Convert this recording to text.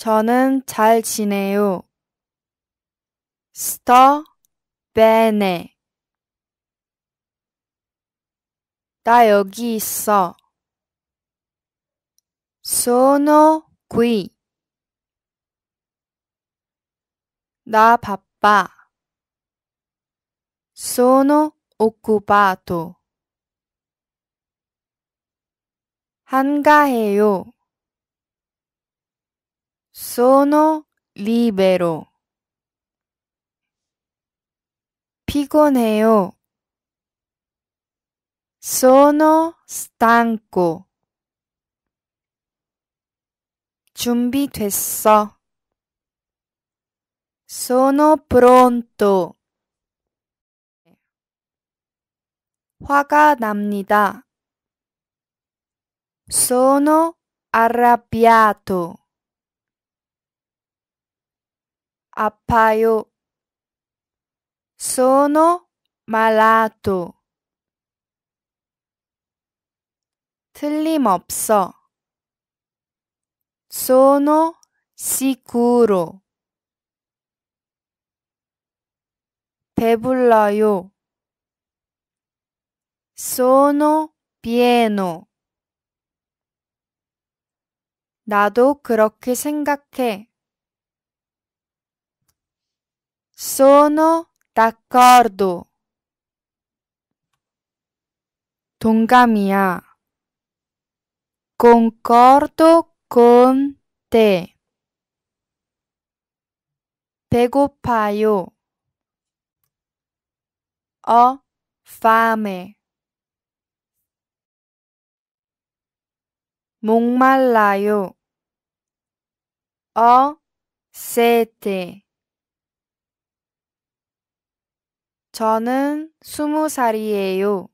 저는 잘 지내요. sto bene. 나 여기 있어. sono qui. 나 바빠. sono occupato. 한가해요. sono libero. 피곤해요. sono stanco. 준비됐어. sono pronto. 화가 납니다. sono arrabbiato. 아파요. sono malato. 틀림없어. sono sicuro. 배불러요. sono pieno. 나도 그렇게 생각해. Sono d'accordo. 동감이야. Concordo con te. 배고파요. Ho fame. 목말라요. Ho sete. 저는 스무 살이에요.